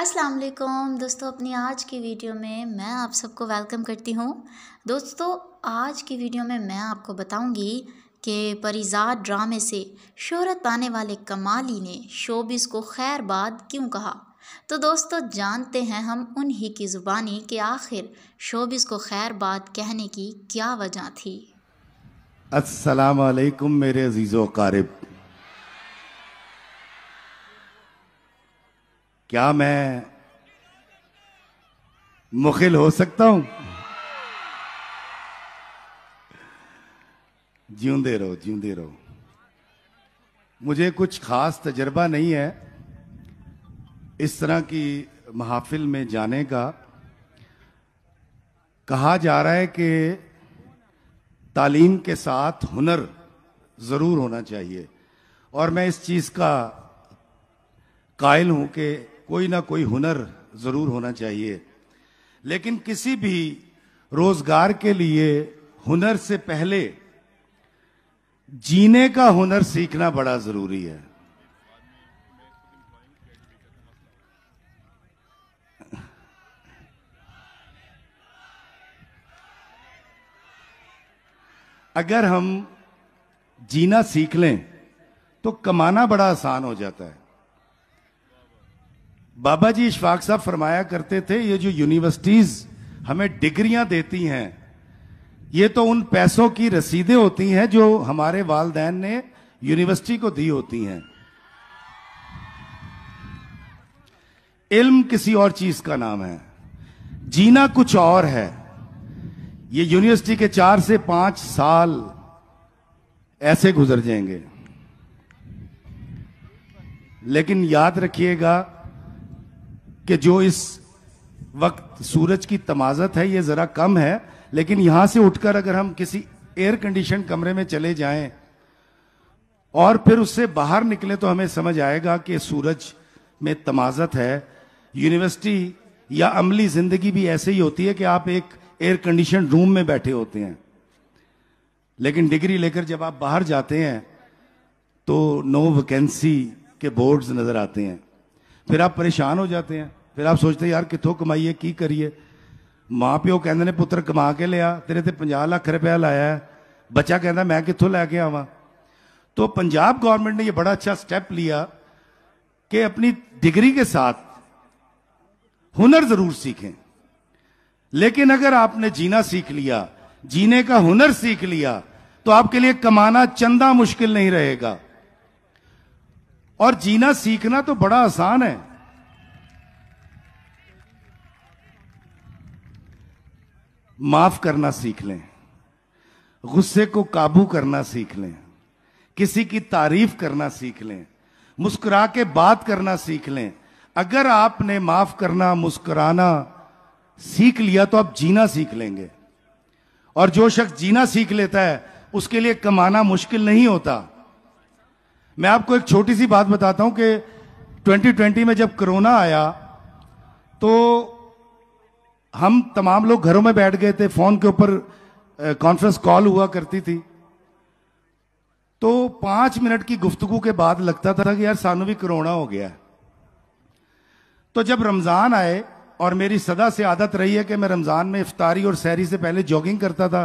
अस्सलाम वालेकुम दोस्तों अपनी आज की वीडियो में मैं आप सबको वेलकम करती हूँ दोस्तों आज की वीडियो में मैं आपको बताऊँगी कि परिजात ड्रामे से शोहरत पाने वाले कमाली ने शोबिस को खैर बाद क्यों कहा तो दोस्तों जानते हैं हम उन्हीं की ज़ुबानी कि आखिर शोबिस को खैर बाद कहने की क्या वजह थी असलकम मेरे अजीज़ वारब क्या मैं मुखिल हो सकता हूं दे रहो जींदे रहो मुझे कुछ खास तजर्बा नहीं है इस तरह की महाफिल में जाने का कहा जा रहा है कि तालीम के साथ हुनर ज़रूर होना चाहिए और मैं इस चीज़ का कायल हूँ कि कोई ना कोई हुनर ज़रूर होना चाहिए लेकिन किसी भी रोजगार के लिए हुनर से पहले जीने का हुनर सीखना बड़ा ज़रूरी है अगर हम जीना सीख लें तो कमाना बड़ा आसान हो जाता है बाबा जी इशफाक साहब फरमाया करते थे ये जो यूनिवर्सिटीज हमें डिग्रियां देती हैं ये तो उन पैसों की रसीदें होती हैं जो हमारे वालदेन ने यूनिवर्सिटी को दी होती हैं इल्म किसी और चीज का नाम है जीना कुछ और है ये यूनिवर्सिटी के चार से पांच साल ऐसे गुजर जाएंगे लेकिन याद रखिएगा कि जो इस वक्त सूरज की तमाजत है ये ज़रा कम है लेकिन यहां से उठकर अगर हम किसी एयर कंडीशन कमरे में चले जाएं और फिर उससे बाहर निकले तो हमें समझ आएगा कि सूरज में तमाजत है यूनिवर्सिटी या अमली ज़िंदगी भी ऐसे ही होती है कि आप एक एयर कंडीशन रूम में बैठे होते हैं लेकिन डिग्री लेकर जब आप बाहर जाते हैं तो नो वैकेंसी के बोर्ड्स नज़र आते हैं फिर आप परेशान हो जाते हैं फिर आप सोचते यार कितों कमाइए की करिए माँ प्यो कहें पुत्र कमा के लिया तेरे ਤੇਰੇ ਤੇ लख रुपया लाया ਲਾਇਆ बच्चा ਕਹਿੰਦਾ मैं ਕਿੱਥੋਂ लैके ਕੇ तो पंजाब गवर्नमेंट ने ये बड़ा अच्छा स्टेप लिया कि अपनी डिग्री के साथ हुनर जरूर सीखें लेकिन अगर आपने जीना सीख लिया जीने का हुनर सीख लिया तो आपके लिए कमाना चंदा मुश्किल नहीं रहेगा और जीना सीखना तो बड़ा आसान है माफ करना सीख लें गुस्से को काबू करना सीख लें किसी की तारीफ करना सीख लें मुस्कुरा के बात करना सीख लें अगर आपने माफ करना मुस्कुराना सीख लिया तो आप जीना सीख लेंगे और जो शख्स जीना सीख लेता है उसके लिए कमाना मुश्किल नहीं होता मैं आपको एक छोटी सी बात बताता हूं कि 2020 में जब कोरोना आया हम तमाम लोग घरों में बैठ गए थे फोन के ऊपर कॉन्फ्रेंस कॉल हुआ करती थी तो पांच मिनट की गुफ्तगु के बाद लगता था कि यार सानू भी कोरोना हो गया तो जब रमजान आए और मेरी सदा से आदत रही है कि मैं रमजान में इफ्तारी और सैरी से पहले जॉगिंग करता था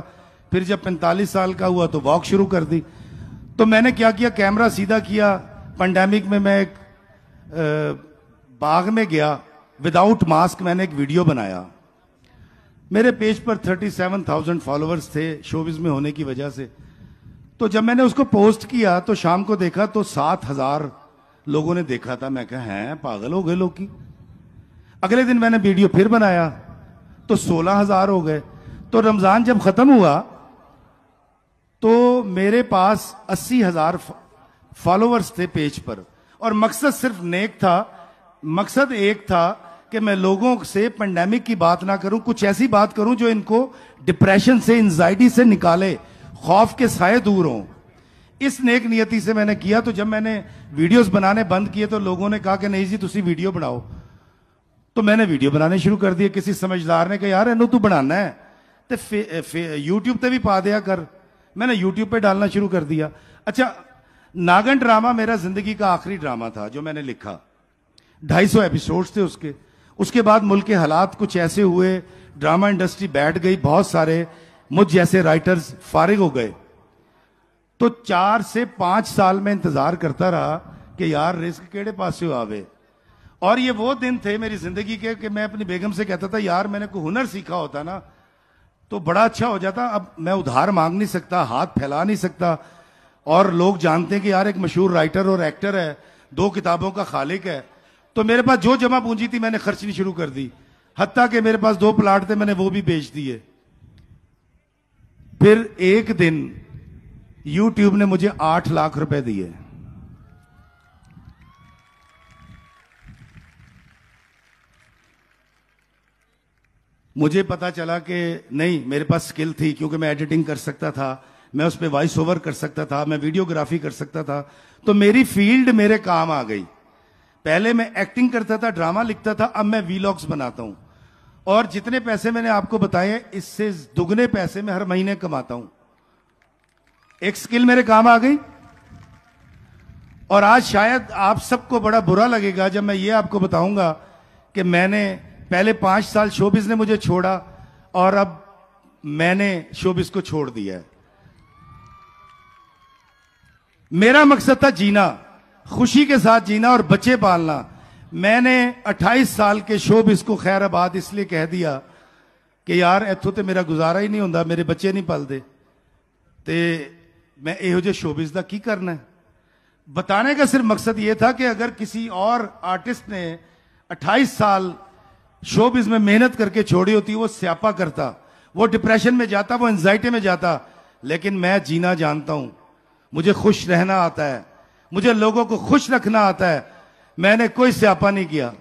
फिर जब 45 साल का हुआ तो वॉक शुरू कर दी तो मैंने क्या किया कैमरा सीधा किया पंडेमिक में मैं एक बाग में गया विदाउट मास्क मैंने एक वीडियो बनाया मेरे पेज पर 37,000 फॉलोअर्स थे शोबिज में होने की वजह से तो जब मैंने उसको पोस्ट किया तो शाम को देखा तो 7,000 लोगों ने देखा था मैं कहा हैं पागल हो गए लोग की अगले दिन मैंने वीडियो फिर बनाया तो 16,000 हो गए तो रमज़ान जब ख़त्म हुआ तो मेरे पास 80,000 फॉलोअर्स थे पेज पर और मकसद सिर्फ नेक था मकसद एक था कि मैं लोगों से पेंडेमिक की बात ना करूं कुछ ऐसी बात करूं जो इनको डिप्रेशन से एनजाइटी से निकाले खौफ के साए दूर हों इस नेक नियति से मैंने किया तो जब मैंने वीडियोस बनाने बंद किए तो लोगों ने कहा कि नहीं जी तुम वीडियो बनाओ तो मैंने वीडियो बनाने शुरू कर दिए किसी समझदार ने कहा यार इन तू बनाना है तो यूट्यूब पर भी पा दिया कर मैंने यूट्यूब पर डालना शुरू कर दिया अच्छा नागन ड्रामा मेरा जिंदगी का आखिरी ड्रामा था जो मैंने लिखा ढाई सौ एपिसोड्स थे उसके उसके बाद मुल्क के हालात कुछ ऐसे हुए ड्रामा इंडस्ट्री बैठ गई बहुत सारे मुझ जैसे राइटर्स फारिग हो गए तो चार से पांच साल में इंतजार करता रहा कि यार रिस्क केड़े पास आवे और ये वो दिन थे मेरी जिंदगी के कि मैं अपनी बेगम से कहता था यार मैंने कोई हुनर सीखा होता ना तो बड़ा अच्छा हो जाता अब मैं उधार मांग नहीं सकता हाथ फैला नहीं सकता और लोग जानते हैं कि यार एक मशहूर राइटर और एक्टर है दो किताबों का खालिक है तो मेरे पास जो जमा पूंजी थी मैंने खर्चनी शुरू कर दी हत्या के मेरे पास दो प्लाट थे मैंने वो भी बेच दिए फिर एक दिन यूट्यूब ने मुझे आठ लाख रुपए दिए मुझे पता चला कि नहीं मेरे पास स्किल थी क्योंकि मैं एडिटिंग कर सकता था मैं उस पर वॉइस ओवर कर सकता था मैं वीडियोग्राफी कर सकता था तो मेरी फील्ड मेरे काम आ गई पहले मैं एक्टिंग करता था ड्रामा लिखता था अब मैं वीलॉग्स बनाता हूं और जितने पैसे मैंने आपको बताए इससे दुगने पैसे मैं हर महीने कमाता हूं एक स्किल मेरे काम आ गई और आज शायद आप सबको बड़ा बुरा लगेगा जब मैं ये आपको बताऊंगा कि मैंने पहले पांच साल शोबिस ने मुझे छोड़ा और अब मैंने शोबिस को छोड़ दिया है मेरा मकसद था जीना खुशी के साथ जीना और बच्चे पालना मैंने 28 साल के शोभ इसको खैर आबाद इसलिए कह दिया कि यार ਇੱਥੋਂ तो मेरा गुजारा ही नहीं होंगे मेरे बच्चे नहीं पलते तो मैं योजे ਜਿਹੇ ਸ਼ੋਬਿਜ਼ की करना है बताने का सिर्फ मकसद ये था कि अगर किसी और आर्टिस्ट ने 28 साल शोब में मेहनत करके छोड़ी होती वो स्यापा करता वो डिप्रेशन में जाता वो एनजाइटी में जाता लेकिन मैं जीना जानता हूं मुझे खुश रहना आता है मुझे लोगों को खुश रखना आता है मैंने कोई स्यापा नहीं किया